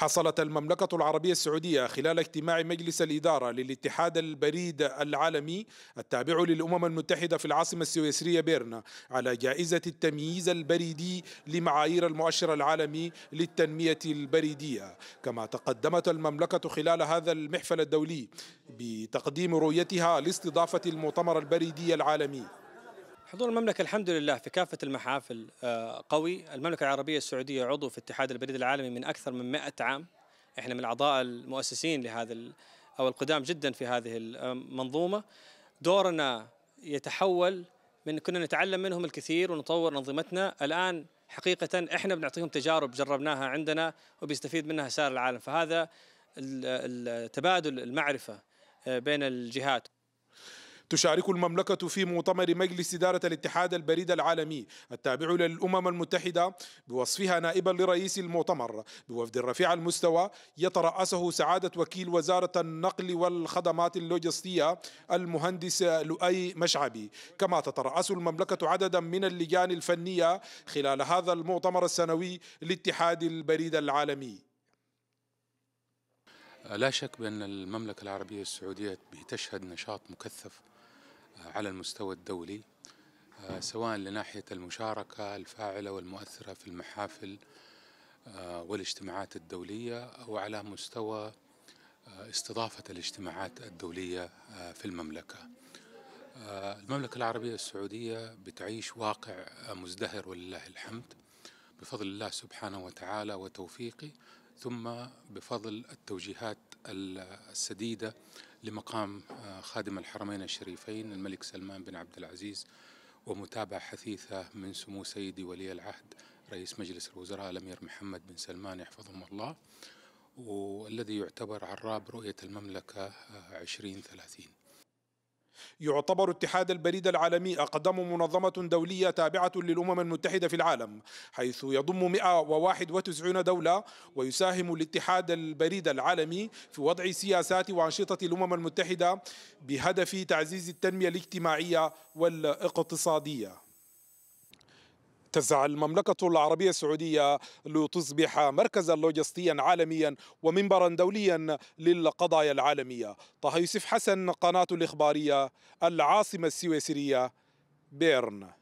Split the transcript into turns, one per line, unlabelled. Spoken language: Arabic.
حصلت المملكة العربية السعودية خلال اجتماع مجلس الإدارة للاتحاد البريد العالمي التابع للأمم المتحدة في العاصمة السويسرية بيرنا على جائزة التمييز البريدي لمعايير المؤشر العالمي للتنمية البريدية كما تقدمت المملكة خلال هذا المحفل الدولي بتقديم رؤيتها لاستضافة المؤتمر البريدي العالمي
حضور المملكة الحمد لله في كافة المحافل آه، قوي المملكة العربية السعودية عضو في اتحاد البريد العالمي من أكثر من 100 عام احنا من الأعضاء المؤسسين لهذا أو القدام جدا في هذه المنظومة آه، دورنا يتحول من كنا نتعلم منهم الكثير ونطور أنظمتنا الآن حقيقة احنا بنعطيهم تجارب جربناها عندنا وبيستفيد منها سائر العالم فهذا التبادل المعرفة آه، بين الجهات
تشارك المملكة في مؤتمر مجلس إدارة الاتحاد البريد العالمي التابع للأمم المتحدة بوصفها نائبا لرئيس المؤتمر بوفد رفيع المستوى يترأسه سعادة وكيل وزارة النقل والخدمات اللوجستية المهندس لؤي مشعبي كما تترأس المملكة عددا من اللجان الفنية خلال هذا المؤتمر السنوي لاتحاد البريد العالمي
لا شك بأن المملكة العربية السعودية بتشهد نشاط مكثف على المستوى الدولي آه، سواء لناحية المشاركة الفاعلة والمؤثرة في المحافل آه، والاجتماعات الدولية أو على مستوى آه، استضافة الاجتماعات الدولية في المملكة المملكة العربية السعودية بتعيش واقع مزدهر ولله الحمد بفضل الله سبحانه وتعالى وتوفيقه ثم بفضل التوجيهات السديدة لمقام آه، خادم الحرمين الشريفين الملك سلمان بن عبد العزيز ومتابعة حثيثة من سمو سيدي ولي العهد رئيس مجلس الوزراء الأمير محمد بن سلمان يحفظهم الله والذي يعتبر عراب رؤية المملكة 2030 آه،
يعتبر اتحاد البريد العالمي أقدم منظمة دولية تابعة للأمم المتحدة في العالم حيث يضم 191 دولة ويساهم الاتحاد البريد العالمي في وضع سياسات وأنشطة الأمم المتحدة بهدف تعزيز التنمية الاجتماعية والاقتصادية تسعى المملكة العربية السعودية لتصبح مركزا لوجستيا عالميا ومنبرا دوليا للقضايا العالمية طه يوسف حسن قناة الإخبارية العاصمة السويسرية بيرن